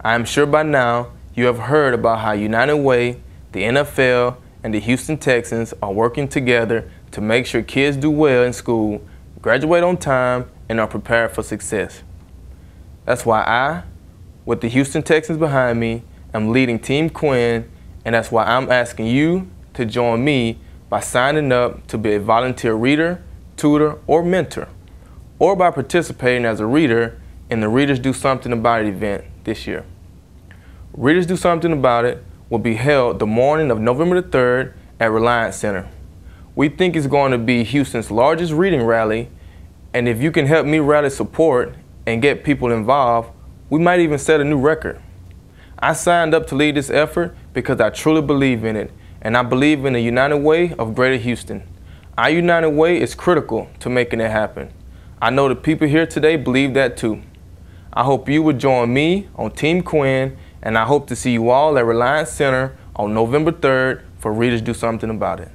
I am sure by now you have heard about how United Way, the NFL, and the Houston Texans are working together to make sure kids do well in school, graduate on time, and are prepared for success. That's why I, with the Houston Texans behind me, am leading Team Quinn, and that's why I'm asking you to join me by signing up to be a volunteer reader, tutor, or mentor, or by participating as a reader in the Readers Do Something About It event this year. Readers Do Something About It will be held the morning of November the 3rd at Reliance Center. We think it's going to be Houston's largest reading rally, and if you can help me rally support and get people involved, we might even set a new record. I signed up to lead this effort because I truly believe in it, and I believe in the United Way of Greater Houston. Our United Way is critical to making it happen. I know the people here today believe that too. I hope you would join me on Team Quinn, and I hope to see you all at Reliance Center on November 3rd for Readers Do Something About It.